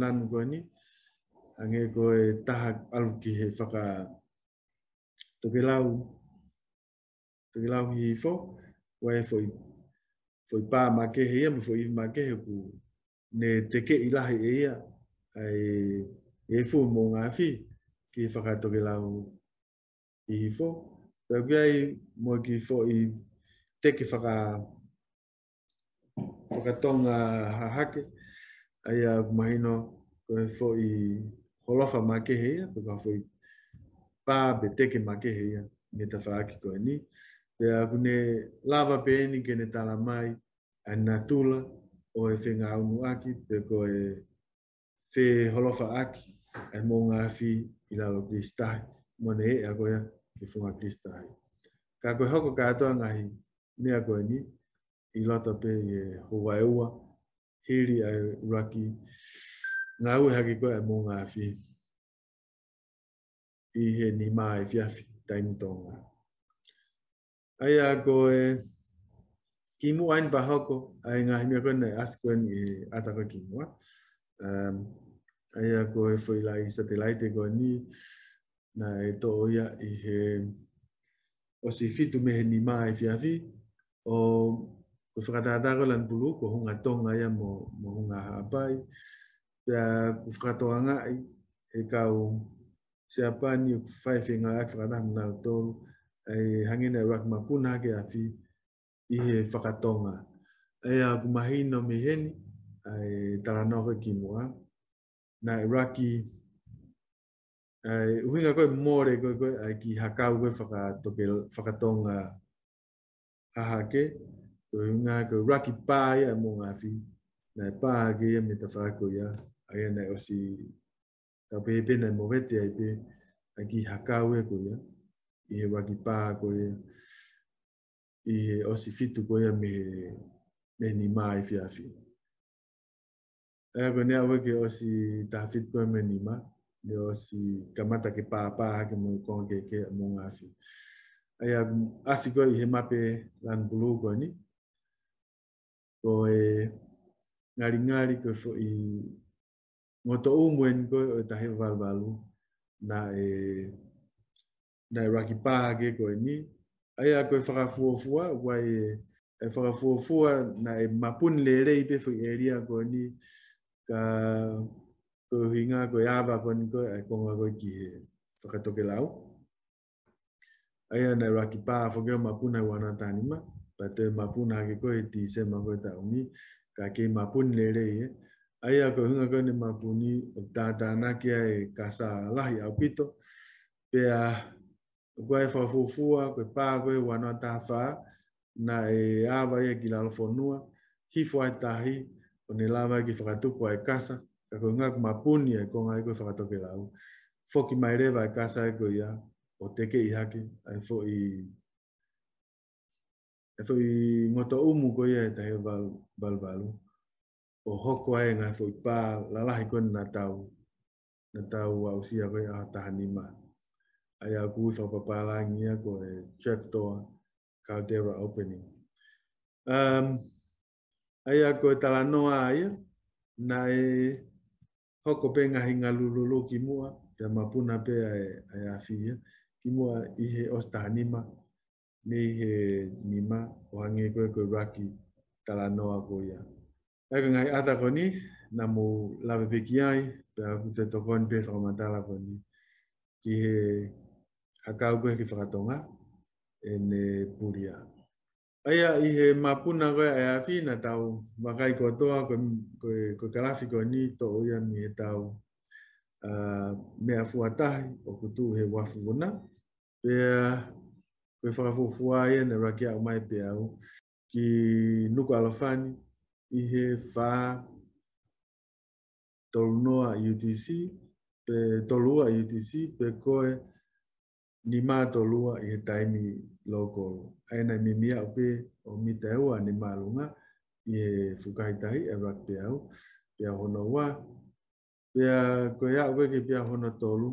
nan ko ange ko e taha alu ki he whaka toke lau toke lau hi fo wa e foi foi pa ma ke he ia ma foi ma ke he ku ne teke i lahi e ia ai e fu mo ngā fi ki whaka toke lau i hi fo ta kia i mo ki fo i teke faka whakatonga hahake whaka ai a maino ko e fo i holofa ma ke he ko ka fo i pa be te ke ma ke he ia me ta faki ko ni pe a kune lava pe ni ke ne tala mai ana tula o e fe ngā unu aki pe ko e fe holofa aki e mō ngā fi i lalo kristahi mō ne e a koea ki funga kristahi. Ka koe hoko kātoa ngahi mea koe ni i lota pe i e hua e ua hiri ai raki. Ngā ue haki koe e mō ngā whi. I he ni mā e whiawhi, taimu tōnga. Ai a koe, ki mu ain pahoko, ai ngā himia koe nei asi koe ni ataka ki mua. Um, ai a koe whoi lai sa te lai te koe ni, nā e tō ia i he osi fitu mehe ni mā e whiawhi, o ko whakatata ko lan bulu ko hunga tonga ia mo mo hunga hapai ya ko whakatoa nga i e kau siapa ni five nga ak na mna tolu e hangina wak mapuna ke a fi i he whakatonga e a kumahi no miheni e taranoke ki mua na e raki e uhinga koe more koe koe ki hakau koe whakatonga hahake ko nga ko raki pa ya mo nga fi na pa ge me ta fa ko ya ai na o si ta be be na mo vete ai be e a gi hakawe ko ya i he waki pa ko ya i he o si fitu ko ya me me ni mai fi afi Ego ne awe ke o si tafit koe me nima, ne o si kamata ke pāpā ke mo konge ke mo ngāwhi. Aia, asi koe i he mape lan bulu koe ni, ko e ngari ngari ko fo i ngoto umwen ko o e tahe valvalu na e na e raki paha ke ko e ni ai a ko e whakafua fua wa e e whakafua fua na e mapun le rei pe fo i e ria ko e ni ka ko e hinga ko e awa ko e ni ko e konga ko e ki he whakatoke lau ai a na e raki paha fo ke o mapuna i e wana tani ma pa te mapuna ke koe ti se ma koe ta uni, ka ke mapuni le re e, eh. ai a koe hunga koe ni mapuni, ta ta na ke ai kasa lahi au pito, pe a koe fafufua, koe pā koe wanoa ta faa, na e awa e ki lalofonua, hifo ai tahi, o ni lawa ki whakatuku ai kasa, ka koe hunga mapuni e konga e koe whakatoke lau. Foki mai rewa e kasa e koe ia, o teke i hake, ai fo i e foi ngoto umu ko ia tai bal bal balu o hoko ai nga foi pa la la ko na tau na tau au sia ko ia ta hanima ai aku so pa pa la ngia ko e check to caldera opening um ai aku ta la no ai na e hoko pe nga hinga lululu ki mua te mapuna pe ai ai afia ki mua i he ostanima ni he ni ma o hangi koe koe raki tala noa ko ia. Eka ngai ata ko ni, na mo lawe peki ai, pe a kute tokon pe sa komantala ko ni, ki he hakao koe ki whakatonga, e ne puria. Aia i he mapuna koe e awhi na tau wakai kotoa koe, koe, koe ko ni, to oia mi he tau uh, mea fuatahi o kutu he wafu vuna. Pea me fa fu fu ai ne ra ki au mai pe au ki nu ka la fan i he fa tolno a UTC pe tolu a UTC pe ko e ni ma tolu a i he taimi loko ai na mi mi au pe o mi te au ni ma lunga i he fu kai tai e ra pe au pe au no wa pe a ko ya we ki pe au no tolu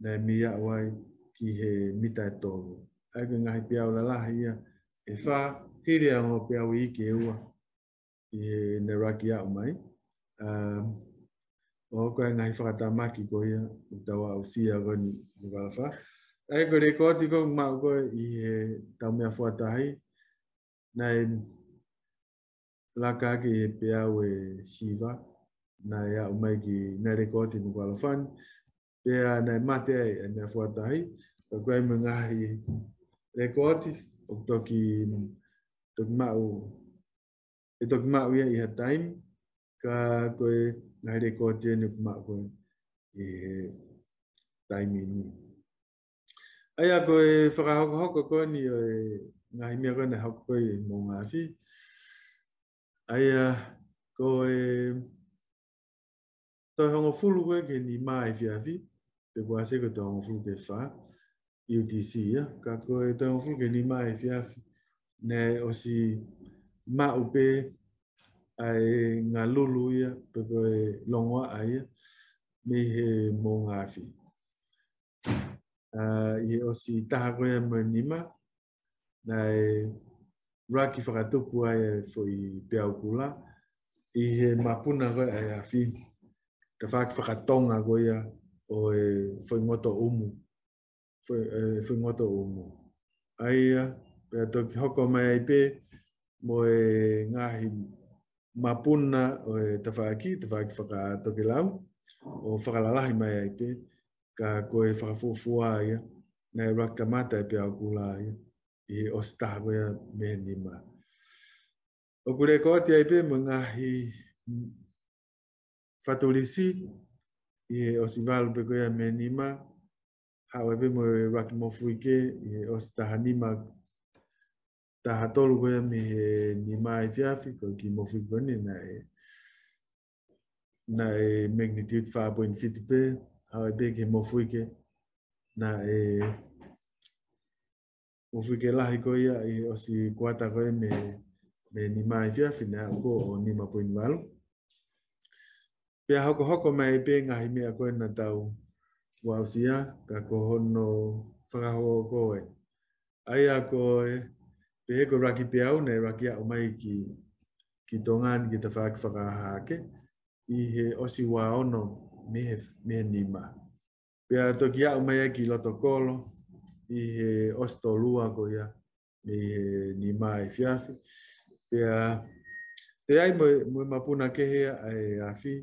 na mi ya wai ki he mitai tolu. ai ke ngai piau la la ia e wha here ango piau i ke ua i he neraki au mai. Um, o koe ngai whakatamaki ko ia o tawa au sia goni ni wawha. Ai ko re kōti kong mau koe i he taumea fuatahi nei laka ki he piau e Shiva nei au mai ki nei re kōti ni wawha. Pea nei mate ai e mea fuatahi. Koe mình hi recorte o toki toki mau e toki mau ia iha time ka koe ngai recorte ni kuma koe e time ni aia koe whakahokohoko koe ni o e ngai mea koe na hoko koe e mō ngā whi aia koe toi hongo fulu koe ke ni maa e whiawhi pe kua se koe toi hongo fulu ke whaa UTC ya ka ko e te ofu ke ni mai fi e afi ne o si ma upe ai nga lulu ya pe pe longwa ai me he mo nga fi uh, ah, e o si taha ko ya mo ni ma na e raki whakatoku ai e fo i te au kula i he mapuna ko ai afi ka whak whakatonga ko ya o e fo i ngoto umu whingoto o mō. Aia, pia tōki hoko mai ai pē, mō e ngāhi mapuna o e tawhaaki, tawhaaki whaka tōki lau, o whakalalahi mai ai pē, ka koe whakafuafua aia, nei raka mata e pia o kula aia, i o me ni O kure koti ai pē, mō ngāhi whatulisi, i o sivalu pe koea me ni however mo rak mo fuike i os ta hanima ta hatol go mi ni mai fi afiko ki mo fuike ni na e na e magnitude 5.5 pe however big mo fuike na e mo fuike la ko ia i os i kuata go mi me ni mai fi afina ko ni ma po inwalo Pia hoko hoko mai e pēngahi mea koe na tau wausia ka kohono whakahoa koe. Ai a koe, pehe ko raki pe au nei raki a umai ki, ki tongan ki ta whak whakahake i he osi wā ono mehe, mehe nima. Pea toki a umai ki loto kolo i he osto lua ko ia i he nima e fiafi. Pea te ai mo, mo mapuna kehea ai a fi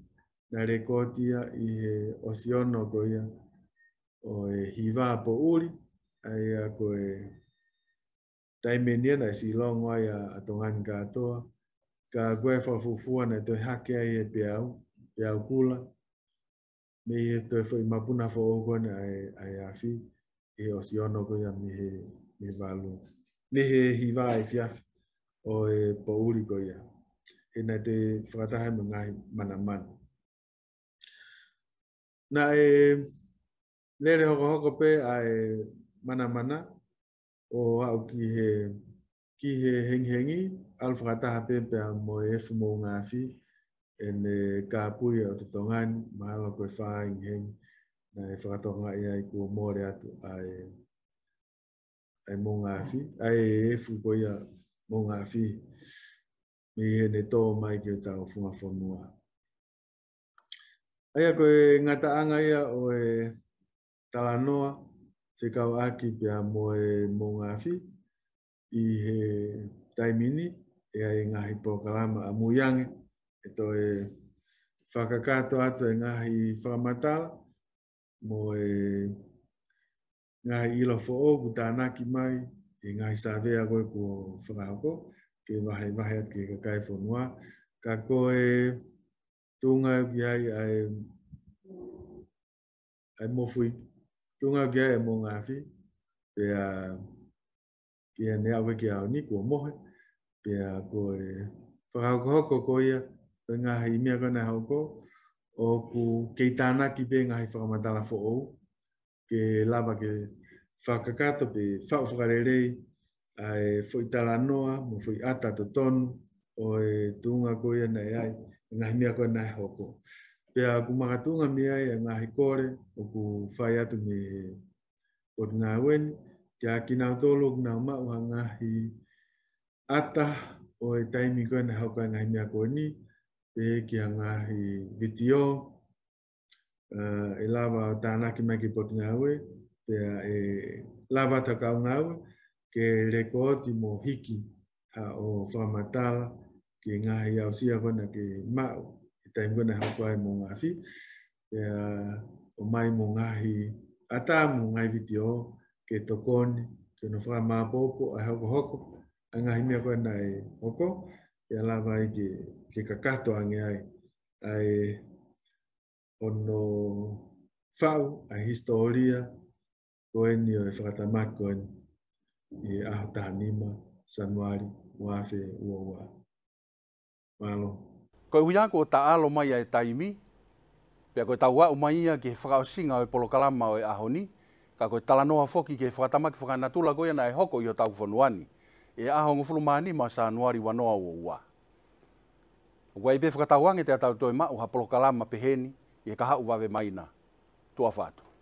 na rekotia i e osiono ko ia o e hiva po uri ai a ko e taimenia na si longo ai a tongan ka toa ka koe fa fufua na te hake ai e peau peau kula me i to e foi mapuna fo o kone ai, ai a fi e, e osiono ko ia me he me valu me he hiva e fiaf o e po uri ko ia e na te whakatahe mga mana mana Na e, lere hoko hoko pe a e mana mana o au ki he, ki he hengi hengi, alwhakataha pe pe a mo e efu mo ngāwhi, e ne ka pui o te tongan, ma ala koe whaa hengi hengi, na e whakatonga ia i kua mōre atu a e, ai e mo ngāwhi, a e efu koe ia mo ngāwhi, mi he ne tō mai ki o tau Aia koe ngata anga ia o e talanoa te kau aki pia mo e mō ngāwhi i he taimini e ai ngāhi pōkalama a muiange e tō e whakakato ato e ngāhi whakamatala mo e ngāhi ilo fō o ku tānaki mai e ngāhi sāwea koe ku whakahoko ke wahe wahe at ke kakai whonua ka koe tuông về ai ai mua phi tuông về mua ngà phi thì à kia nếu cái kia ni của mua hết thì à của phải học có có coi à tôi ngà hay mi cái này học có o ku keitana ki pe ngà hay phải mà ta là phụ ke lava ke whakakato pe whaofakarere ai whoitaranoa mo whoi ata to tonu o e tūnga koia nei ai. Mm. ngai mea koe nai hoko. Pea kumakatunga mea e ngahi hikore o ku whai atu me o ngā weni, kia ki ngā tolo ngā mauha ngahi ata o e taimi koe nai hoko e ngai mea koe ni, pe kia ngahi video, uh, eh, e lava o tāna ki mai ki pot we, pea e lava ta kau ngā we, ke rekoti timo hiki ha o whamatala, ke ngā hei au sia kona ke mau, i taim kona hau kua e mō ngā whi, e o mai mō ngā hi ata mō ngā i viti o, ke tokone, ke no whaka mā pōpō, a hau hoko, a ngā himia kona e hoko, e alawa i ke, ke kakato ange ai, ai ono whau, a historia, koeni o e whakatamak koeni, i e aho tāni ma, sanwari, wafe, uawaa. Malo. Ko huia ko ta alo mai e taimi. Pe ko ta wa mai ia ke fra singa e polo kalama e ahoni. Ka ko tala noa foki ke fra tama ke fra na tula ko na e hoko io ta fonuani. E aho ngo fulu mani ma sa nuari wa noa wo wa. Ko ai be ta wa ngi te ta to e ma u ha polo kalama pe heni e kaha ha ve maina. Tu